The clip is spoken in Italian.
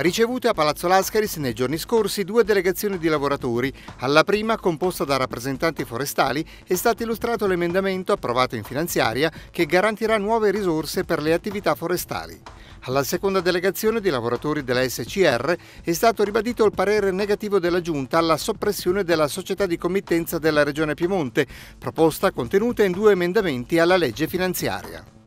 ricevute a Palazzo Lascaris nei giorni scorsi due delegazioni di lavoratori. Alla prima, composta da rappresentanti forestali, è stato illustrato l'emendamento approvato in finanziaria che garantirà nuove risorse per le attività forestali. Alla seconda delegazione di lavoratori della SCR è stato ribadito il parere negativo della Giunta alla soppressione della società di committenza della Regione Piemonte, proposta contenuta in due emendamenti alla legge finanziaria.